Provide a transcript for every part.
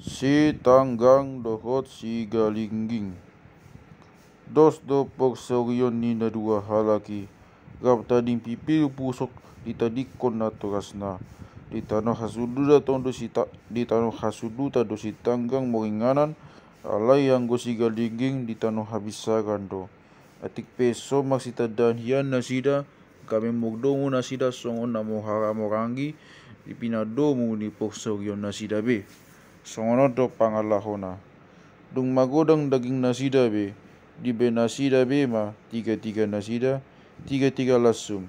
Si tanggang dohot si galingging. Dos do porsoryon ni na dua halaki. Gap tading pipil pusok di tadik kon na turas na. Di tanah hasuduta tondo si tak, di tanah hasuduta do si tanggang meringanan, Alay yang go si galingging di tanah habisagan do. Atik peso maksita dan hian nasida. Kami mugdomu nasida songon na moharamorangi. Dipinadomu ni porsoryon nasida be songono do pangalahona. Dung magodang daging nasida be, di be nasida be ma tiga tiga nasida, tiga tiga lasum.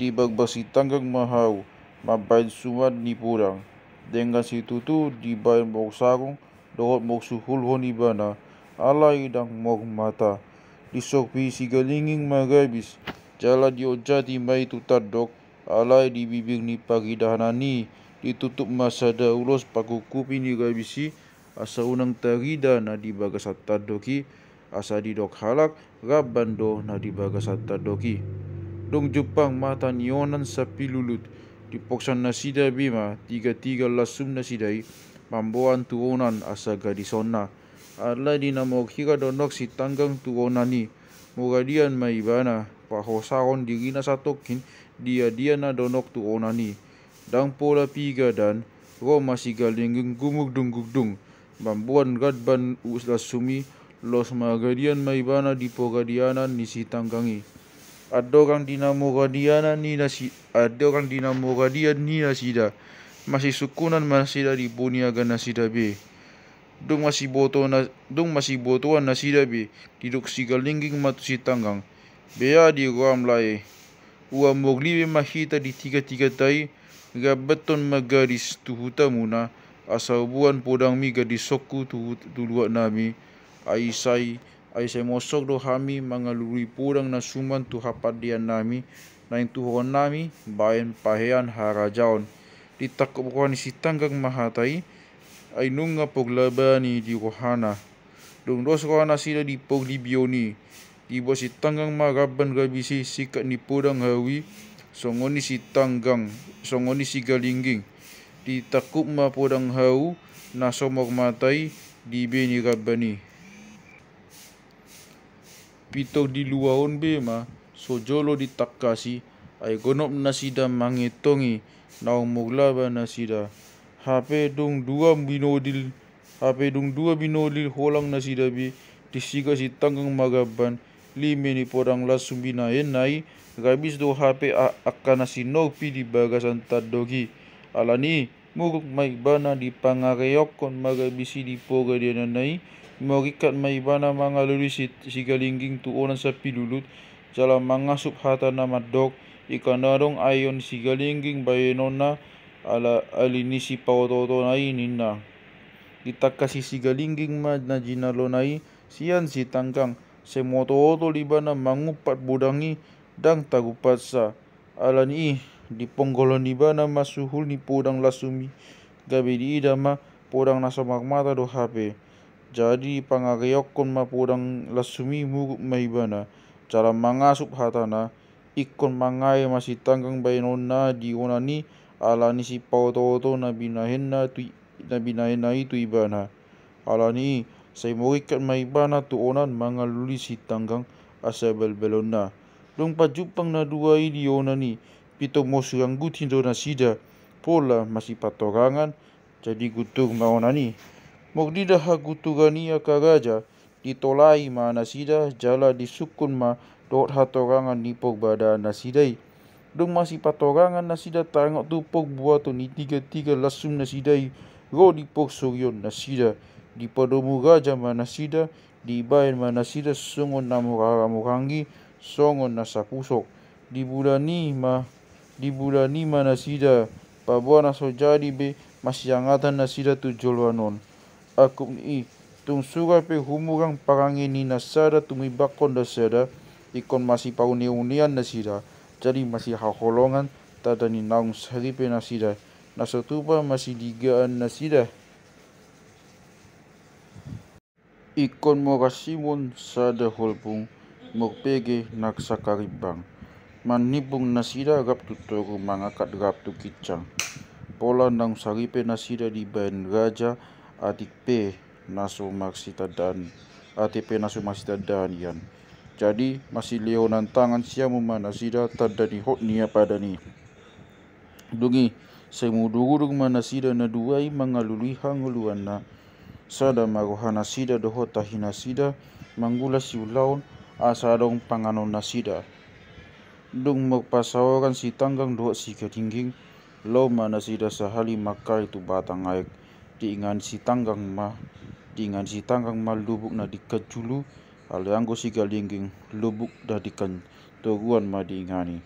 Di bagbasi tanggang mahau, ma bayan sumad ni purang. Dengan situ di bayan moksakong, dohot moksu hulho ni bana, alai dang mok mata. Di sokpi si galinging magabis, jala di ojati mai tutadok, alai di bibig ni pagidahanani, ditutup masa ada ulos paku kupi ni gabisi asa unang tarida na di bagasata doki asa di dok halak rabban do na di bagasata doki dong jupang mata nionan sapi lulut di poksan nasida bima tiga tiga lasum nasidai mamboan tuonan asa gadisona Allah di nama kira donok si tanggang tuonan ni mugadian maibana pahosaron dirina satokin dia dia na donok tuonan ni Dang pola piga dan ro masih dengan gumuk dung gug dung bambuan gad ban usla sumi los magadian maibana di pogadiana ni si Ado kang orang di gadiana ni nasi ado kang di nama gadian ni nasida masih sukunan masih dari bunia ganasida be dung masih botoh na dung masih nasi nasida be diduk sigal dengan matu si tanggang bea di ruam lae Ua mogliwe mahita di tiga-tiga tai gabeton magaris tuhuta muna asabuan podang mi gadisoku tuluat nami aisai aisai mosok do hami mangaluri podang na suman tu hapadian nami nain tu nami bayan pahean harajaon ditakup kuan si tanggang mahatai ainung nga poglabani di kohana dong dos kohana sida di poglibioni tiba si tanggang magaban gabisi sikat ni podang hawi Songoni si tanggang, songoni si galingging. Di takup ma podang hau, na somok matai, di be ni gabani. di luahon be ma, sojolo di takkasi, ai gonop nasida mangetongi, tongi, naung nasida. Hape dong dua binodil, hape dong dua binodil holang nasida be, di sigasi tanggang magaban, limi ni podang lasumbina enai, eh, Gabis do hape a akana sinopi di bagasan tadogi. Alani, muruk maibana di pangareok kon magabisi di poga di nanai. Morikat maibana mga lulisit si galingging tuunan sa pilulut. Jala mga subhata na madok. Ikanarong ayon si galingging bayenona ala alinisi pautoto na inina. Kita kasih si galingging mad na jinalonai siyan si tangkang. Semoto-oto liba na mangupat budangi dang tagu patsa alani i di ponggolon di bana masuhul ni podang lasumi gabi di idama podang nasa magmata do hape jadi kon ma podang lasumi mugup ma ibana cara mangasup hatana ikon mangai masih tanggang bayi nonna di onani alani si pau toto na binahenna tu na binahenna itu ibana alani saya mau ikat ma ibana tu onan mangaluli si tanggang asa belonna dong pajupang na dua idio na ni pito mo sirang gutin do na sida pola masih patorangan jadi gutur mau na ni mogdida ha gutugani akaraja ditolai ma na sida jala disukun ma dot ha torangan ni pog bada na sidai dong masih patorangan na sida tangok tu pog buatu ni tiga tiga lasum na sidai ro di pok suryon na sida di padomu raja ma na sida di bayan ma na sida sungun na murah kangi songon na sa puso. Di bulan ni ma, di bulan ni ma na sida, pabua na so jadi be, masyangatan na sida tu jolwanon. Aku ni, tung suga pe humurang parangin ni na sada tumibakon na sada, ikon masih pauneunian na sida, jadi masih haholongan, tada ni naung seripe na sida, na setupa masih digaan na sida. Ikon mo kasimun sada holpung, murpege nak sakaribang. Manibung nasida gap tutur toru mangakat gap tu kicang. Pola nang saripe nasida di ben raja atik pe nasu maksita dan atik pe nasu maksita dan yan. Jadi masih leo nan tangan sia mama nasida tadani hot nia pada ni. Dungi semudurung mana sida na duai mangalului hanguluan na. Sada maruhana sida doho tahina sida manggula si dong panganon nasida, dong Dung magpasawakan si tanggang dua si katingging, law ma na sida sa itu batang ayak, diingan si tanggang ma, diingan si tanggang ma lubuk na dikajulu, alianggo si galingging lubuk dah dikan tuguan ma diingani.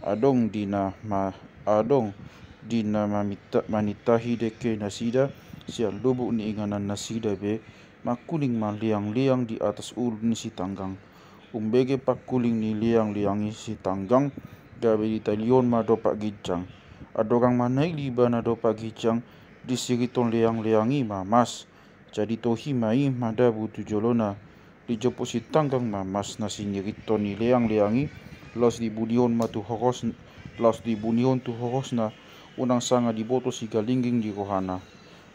Adong dina ma, adong dina mamita, manitahi deke nasida, si lubuk ni inganan nasida be, makuling ma liang-liang di atas ulun si tanggang umbege pak kuling ni liang liang isi tanggang gabe di talion madu pak gicang adorang manai di bana do pak gicang di siriton liang liang i mamas jadi tohi mai madu butu jolona di jopo si tanggang mamas na siriton ni liang liang i los di bunion ma tu horos los di bunion tu horos na unang sanga di boto si galingging di rohana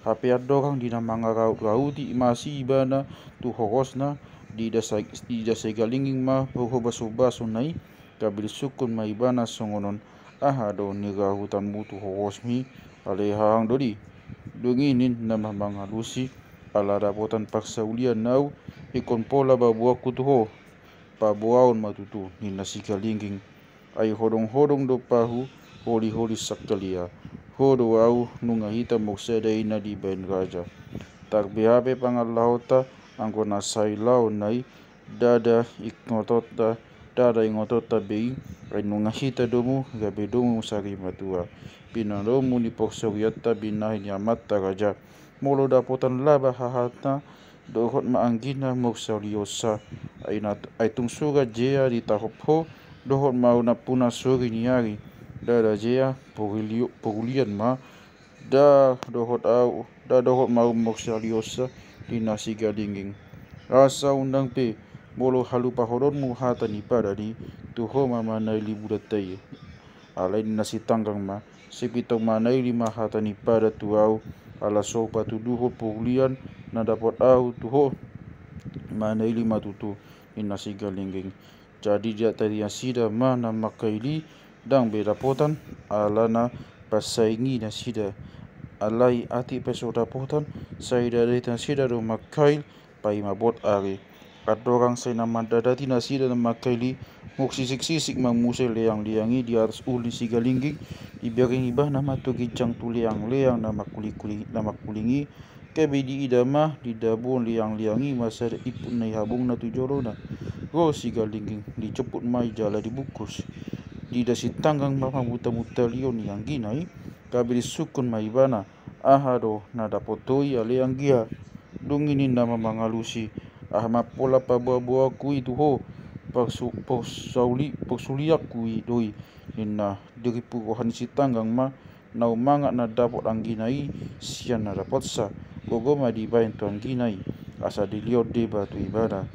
Hape adorang di namanga raut-raut di imasi ibana tu horos na di dasai, di dasai galinging ma puhu basu basu nai kabil sukun mai bana songonon aha do nira hutan mutu hosmi ale hang dodi dungi nin nam mangalusi alusi ala rapotan paksa ulian nau ikon pola babua kutu ho pa matutu nin nasika linging ai hodong hodong do pahu holi holi sakalia hodo au nunga hita mokse dai na di ben raja tak bihabe pangallahota angkona sai lau nai dada ikotot da dada ingotot tabi ainu ngahita domu gabe domu sari matua pina domu ni poksoriat tabi nai ni amatta raja molo dapotan laba hahata dohot ma angina moksoriosa aina aitung suga jea di tahopho dohot mau na puna suri niari dada jea pogulian ma da dohot au da dohot mau moksoriosa di nasi galinging. Rasa undang pe, bolo halu pahoron mu hata ni pada ni, tuho mama nai li budatai. Alain nasi tanggang ma, sepitong ma nai lima hata ni pada tuau, ala sopa tu duho pulian, na dapat au tuho, ma nai lima tutu, ni nasi galinging. Jadi dia tadi yang sida ma na makaili, dang berapotan, ala na pasaingi nasi dah alai ati pesoda putan sai dari sida daru makail pai mabot ari ada orang sai nama dada tina sida dan makaili muksi sik sik mang muse leang liangi di atas uli si di biaring ibah nama tu gincang tu liang leang nama kuli kuli nama kulingi kebi di idama di dabun liang liangi masa ipun nai habung na tu jorona ro si galinggi dicepuk mai jala dibukus di dasi tanggang mama muta muta lion yang ginai kabiri sukun maibana ahado nada potoi aliangia dungini nama mangalusi ahma pola pabua bua kui tuho paksu posauli posulia kui doi inna diri puruhan si ma nau manga na dapat angginai sian na dapat sa gogo ma di bain tuan ginai asa di liot de batu ibada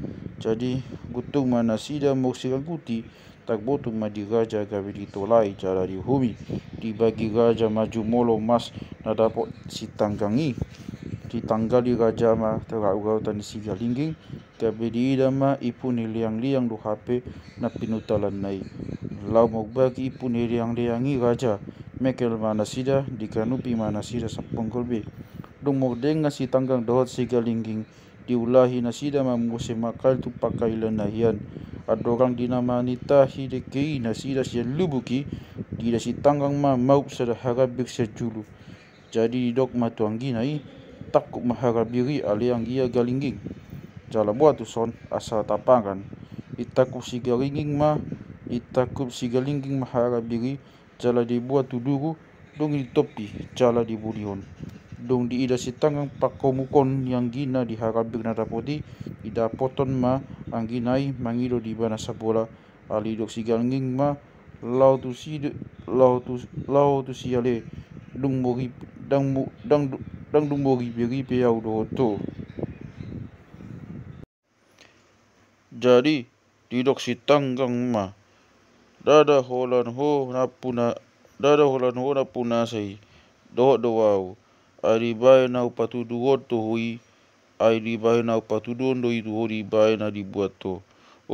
jadi gutung mana sida mau sikaguti tak takbutu maji gaja gabili tolai cara di dihubi dibagi gaja maju molo mas na dapat si tanggangi di tanggali gaja ma terau gau tani si galinggi di dama ipu ni liang liang lu hape na pinutalan nai lau mau bagi ipu ni liang liangi gaja mekel mana sida di dikanupi mana sida sapungkul bi dung mau dengan si tanggang dohot si galinggi diulahi nasida mamuse makal tu pakai lenahian ada orang dinama Anita Hidekei nasi si yang lubuki di si tanggang ma mau sudah harabik sejulu. Jadi dok ma tuang ginai takut biri ali yang ia galinging. Jala buat tu son asal tapangan. Itakup si galinging ma, itakup si galinging biri jala dibuat tu dulu dong di topi jala di bulion. Dong di ida si tanggang pakomukon yang gina diharabik nata poti ida poton ma anginai mangiro di bana sabola ali dok sigal nging ma lau tu si lau tu lau tu si ale dung mori dang dang dang dung mori beri beau do to jadi di dok si tanggang ma dada holan ho puna dada holan ho puna sai do do wau ari bae na upatu duot tu hui ai li bai na patu dondo itu hori bai na dibuat to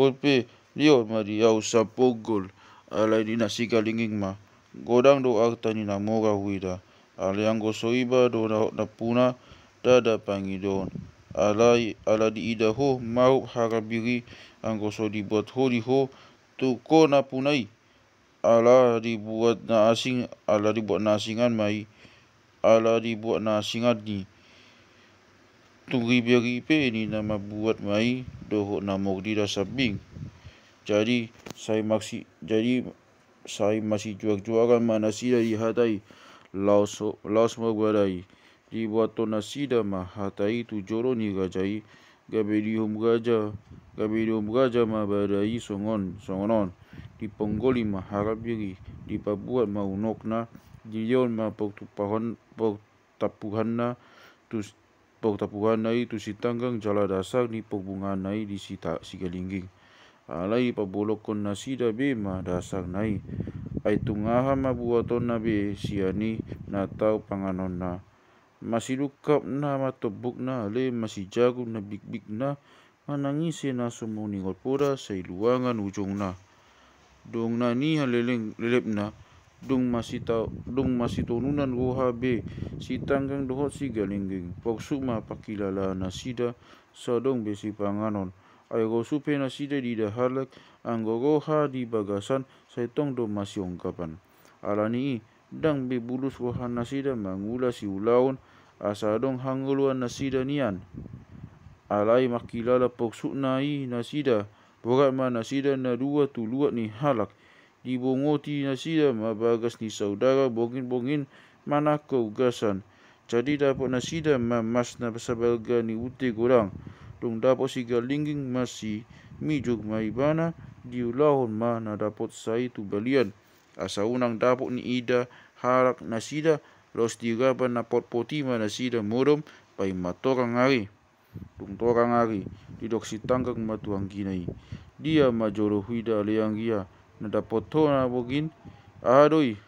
orpe li mari au sapogol Alai di nasiga linging ma godang do akta ni na moga huida ala yang soiba do na na puna dada pangidon Alai ala di ida ho mau harabiri anggo so dibuat hori ho tu ko na punai ala dibuat na asing ala dibuat na asingan mai ala dibuat na asingan ni tunggu beri pe ni nama buat mai doho namo di rasa bing. Jadi saya masih jadi saya masih cuak cuakan mana si dah hatai laos laos mengurai dibuat tu nasi dah mah hatai tu joroh ni gajai gabeli hum gaja gabeli hum gaja mah berai songon songonon di penggoli mah harap diri di papua mah unokna di leon mah pok tu pahon pok tapuhan na tu pertapuan nai tu si tanggang jala dasar ni perbungan nai di si tak si galingging. Alai ha, pabulokon nasi da be ma dasar nai. Ai tu ngaha ma buaton na be si ani natau tau panganon na. Masih lukap na ma tebuk na le masih jago na big big na. Manangi si na semua ni ngopura si ujung na. Dong na ni ha leleng na dung masita dung masito nunan roha be si tanggang doho si galingging pok suma pakilala nasida sa dong besi panganon ay go supe nasida di dahalak ang roha di bagasan sa itong do masyong kapan alani dang be bulus roha nasida mangula si ulaon asa dong hanguluan nasida nian alai makilala pok nasida Bukan mana sida na dua tu ni halak dibungoti nasi dan mabagas ni saudara bongin-bongin mana kau gasan. Jadi dapat nasi dan mamas na pasabalga ni uti kurang. Dung dapat si galinging masih mi jug maibana diulahun ma na dapat saya tu belian. Asa unang dapat ni ida harak nasida los digaba na poti ma nasida murum pay matorang ari. Dung torang ari di doksi tanggang matuang ginai. Dia majoro hida liang dia nada poto na bogin adoi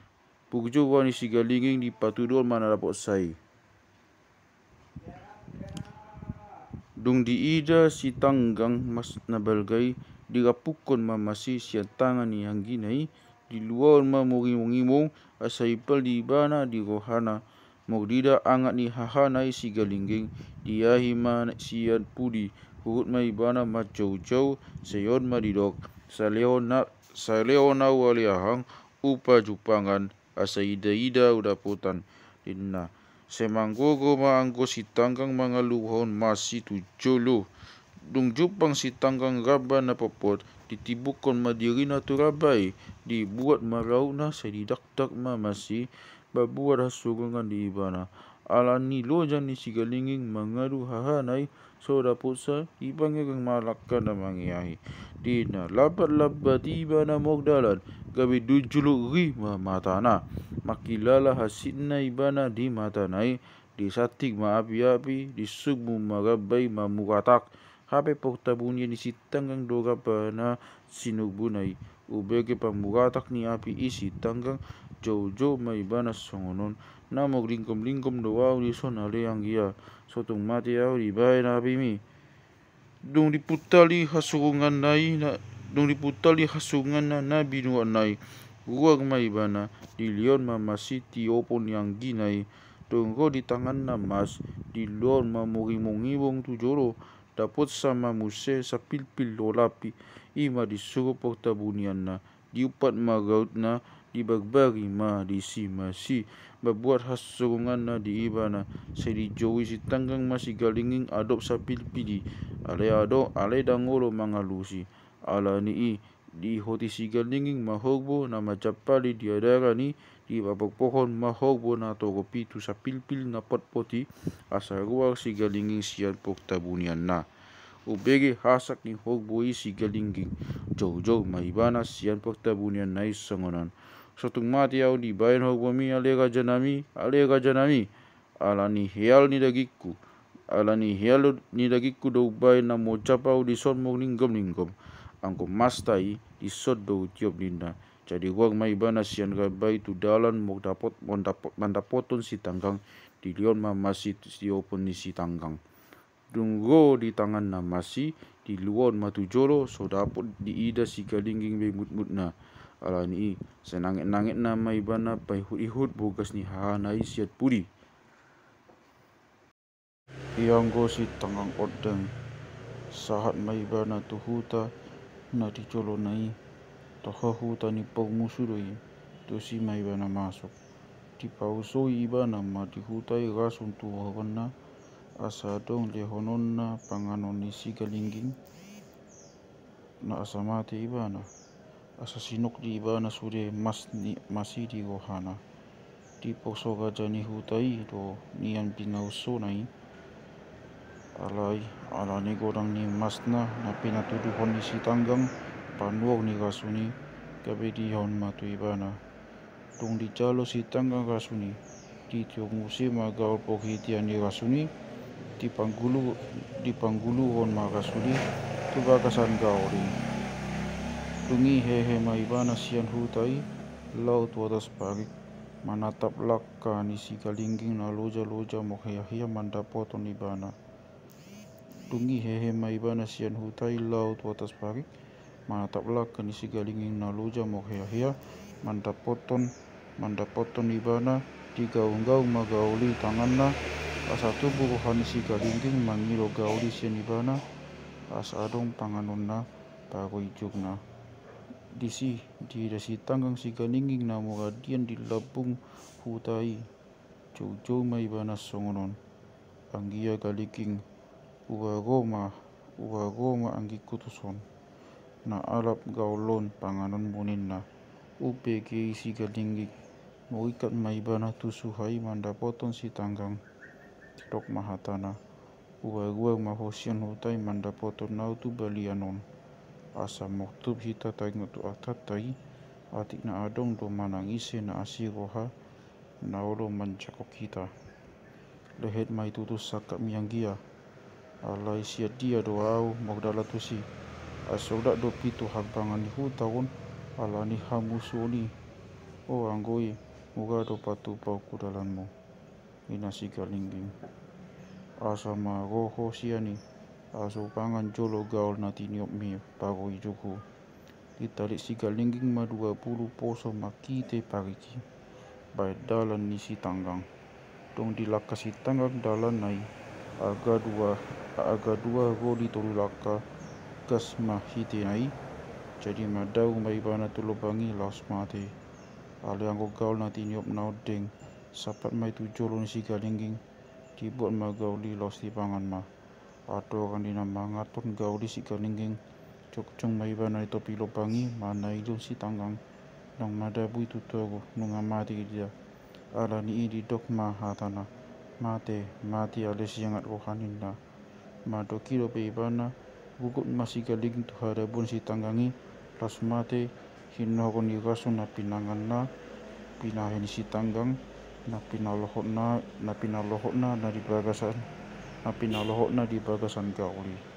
pugju wan isi galinging di patudol mana dapat sai dung di ida si tanggang mas na balgay di rapukon mamasi si tangan ni ang ginay di luar ma mungi asai pal di bana di rohana mogdida angat ni hahana si galinging di ahima siyan pudi hurut ma ibana ma jauh-jauh sayon ma didok nak saleona waliahang upa jupangan asa ida-ida udaputan inna semanggogo maanggo si tanggang mangaluhon masi tu julu dung jupang si tanggang raba na popot ditibukon madirina tu rabai dibuat marau na sa didaktak ma masi babuat hasurungan di ibana alani lojan ni sigalinging mangaruhahanai Saudara pusat dipanggil ke malakan dan mangi ahi. Dina lapat lapat tiba na mokdalan. Gabi dujuluk mata na, makilala hasinna ibana di mata matanai. Di satik ma api api. Di sukmu marabai ma muratak. Habis pokta bunyi di sitanggang doga bana sinuk bunai. Ubege pamuratak ni api isi tanggang. jojo jauh ma songonon. na lingkom-lingkom doa di sonale leang sotong mati au ribai na mi, dong diputali hasungan nai na dong diputali hasungan na nabi nu nai gua mai bana di lion mama masih tiopon yang ginai tunggu di tangan na mas di lion mama mori mongi bong tu joro dapat sama muse sapil pil lolapi ima disuruh bunian na di diupat magaut na dibagbagi ma di si ma si berbuat hasungan na di ibana seri jowi si tanggang masih galinging adop sa pilpili ale ado ale dangolo mangalusi ala ni i di hoti si galinging mahogbo na macapali di adara ni di babak pohon mahogbo na toko pitu sa pilpil na potpoti asa ruang si galinging siyan pok tabunian na Ubege hasak ni hogboi si galinging. Jauh-jauh maibana siyan pagtabunian na isangonan sa mati aku di bain hok bumi alega janami alega janami ala ni hial ni dagikku ala ni hial ni dagikku do bai na mo capau di sot mong ninggom ninggom angko mastai di sot do tiop ninda jadi gua mai bana sian ga bai tu dalan mo dapot mo dapot mandapoton si tanggang di lion ma masih si open ni si tanggang dunggo di tangan na masih di luar matu jolo so dapat diida si galingging be mutna ala ni i eh. sa nangit nangit na may ba na hut ihut bugas ni ha na i siat puri iyang go si tangang ordeng sahat may ba na tuhuta na di colo na i toha huta ni pangusul i tu si may ba masuk di pauso iba na ma di huta i rasun tuwa na asa dong lehonon na panganon ni si na asa mati iba na asasinok di iba na sude mas ni masi di gohana di poso ga jani hutai do nian pinauso nai alai ala ni godang ni mas na na pinatudu hon ni si tanggang panuok ni gasuni kabe di hon matu iba na tung di jalo si tanggang gasuni di tiok musi ma gaul pokhitian ni gasuni di panggulu di panggulu hon ma gasuni tuba kasan gaurin Tungi hehe mai bana sian hutai laut wadas pagi manatap lakka ni si galingging na loja loja mohe ahia mandapot oni bana Tungi hehe mai bana sian hutai laut wadas pagi manatap lakka ni si galingging na loja mohe ahia mandapoton mandapoton ibana digaung-gaung magauli tanganna asa tubuh Tuhan si galingging mangiro gauli sian ibana asa adong panganonna pagoi jugna di si di resi tanggang si galinging na muradian di labung hutai jojo mai banas songonon anggia galiking uagoma uagoma uwa goma na alap gaulon panganon munin na upe si galinging muikat mai bana tusuhai manda poton si tanggang tidok mahatana uwa gua hutai manda poton nautu balianon asa muktub hita tai ngutu atat tai ati na adong do manangi se na asi roha na ulo mancako kita lehet mai tutu sakap miangia ala isi dia do au magdala tusi asodak do pitu hagbangan hu tahun ala ni hamusu ni o anggoi muga do patu pau kudalanmu, dalammu ina si galinggim asa ma roho siani asupang anjo logaul na tiniop mi pago i juku. Di talik siga lingging ma dua puluh poso makite pagiki. Baik dalan ni si tanggang. Tung dilakasi tanggang dalan nai aga dua aga dua goli tolu laka kas mahite nai. Jadi madau mai bana tulu bangi las mate. Ali anggo gaul na tiniop nau ding. Sapat mai tujuh lunisi galingging. Dibuat magauli los di pangan ma ato kan din mangaton gaudi si kaninging chokchong may ba na ito mana itu si tanggang nang madabu ito ko nung amati dia ala ni di dok mahatana mate mati ala si yang ko kanin na madoki lo ba gugut masih galing tu harapun si tanggangi ras mati, hinno ko ni kaso na pinangan na pinahin si tanggang napi pinalohot na na pinalohot na na dibagasan na pinalaho na di bagasan ka uli.